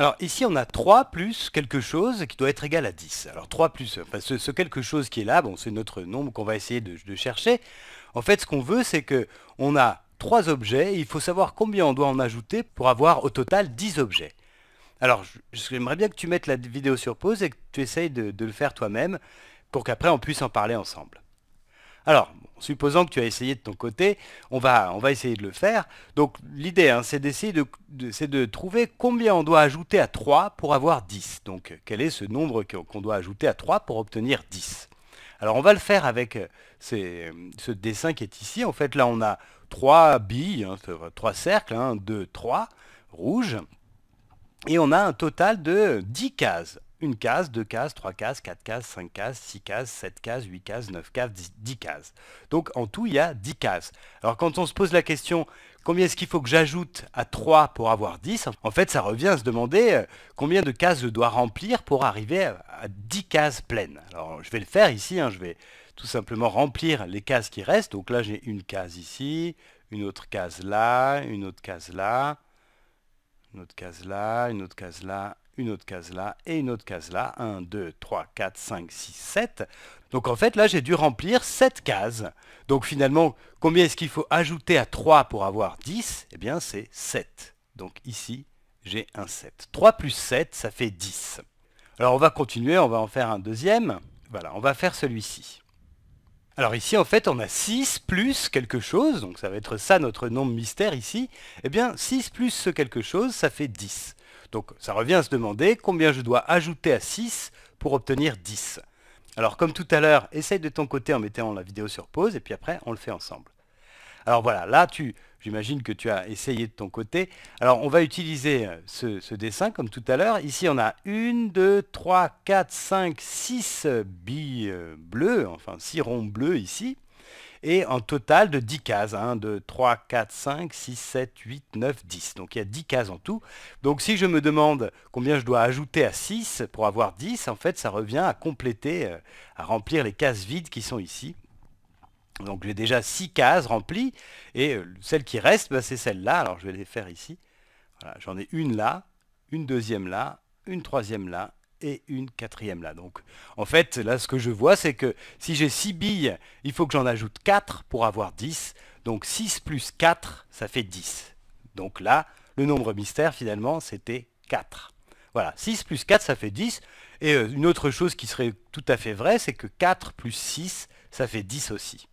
Alors ici, on a 3 plus quelque chose qui doit être égal à 10. Alors 3 plus, euh, enfin, ce, quelque chose qui est là, bon, c'est notre nombre qu'on va essayer de, chercher. En fait, ce qu'on veut, c'est que on a 3 objets, et il faut savoir combien on doit en ajouter pour avoir au total 10 objets. Alors, j'aimerais bien que tu mettes la vidéo sur pause et que tu essayes de le faire toi-même pour qu'après on puisse en parler ensemble. Alors, supposant que tu as essayé de ton côté, on va, essayer de le faire. Donc l'idée, hein, c'est d'essayer de, trouver combien on doit ajouter à 3 pour avoir 10. Donc quel est ce nombre qu'on doit ajouter à 3 pour obtenir 10 Alors on va le faire avec euh, euh, ce dessin qui est ici. En fait là on a 3 billes, 3 hein, cercles, 1, 2, 3, rouges. Et on a un total de 10 cases une case, deux cases, trois cases, quatre cases, cinq cases, six cases, sept cases, huit cases, neuf cases, dix, cases. Donc en tout, il y a dix cases. Alors quand on se pose la question combien est-ce qu'il faut que j'ajoute à 3 pour avoir 10 En fait, ça revient à se demander euh, combien de cases je dois remplir pour arriver à 10 cases pleines. Alors, je vais le faire ici, hein, je vais tout simplement remplir les cases qui restent. Donc là, j'ai une case ici, une autre case là, une autre case là, une autre case là, une autre case là, une autre case là et une autre case là. 1, 2, 3, 4, 5, 6, 7. Donc en fait, là, j'ai dû remplir 7 cases. Donc finalement, combien est-ce qu'il faut ajouter à 3 pour avoir 10 Eh bien, c'est 7. Donc ici, j'ai un 7. 3 plus 7, ça fait 10. Alors on va continuer, on va en faire un deuxième. Voilà, on va faire celui-ci. Alors ici, en fait, on a 6 plus quelque chose, donc ça va être ça notre nombre mystère ici. Eh bien, 6 plus ce quelque chose, ça fait 10. Donc ça revient à se demander combien je dois ajouter à 6 pour obtenir 10. Alors comme tout à l'heure, essaye de ton côté en mettant la vidéo sur pause et puis après on le fait ensemble. Alors voilà, là tu, j'imagine que tu as essayé de ton côté. Alors on va utiliser euh, ce, dessin comme tout à l'heure. Ici on a 1, 2, 3, 4, 5, 6 billes euh, bleues, enfin 6 ronds bleus ici et en total de 10 cases, hein, de 3, 4, 5, 6, 7, 8, 9, 10. Donc il y a 10 cases en tout. Donc si je me demande combien je dois ajouter à 6 pour avoir 10, en fait ça revient à compléter, euh, à remplir les cases vides qui sont ici. Donc j'ai déjà 6 cases remplies, et euh, celles qui restent, bah, c'est celle-là, alors je vais les faire ici. j'en ai une là, une deuxième là, une troisième là, et une quatrième là. Donc en fait, là ce que je vois, c'est que si j'ai 6 billes, il faut que j'en ajoute 4 pour avoir 10. Donc 6 plus 4, ça fait 10. Donc là, le nombre mystère finalement, c'était 4. Voilà, 6 plus 4, ça fait 10. Et euh, une autre chose qui serait tout à fait vraie, c'est que 4 plus 6, ça fait 10 aussi.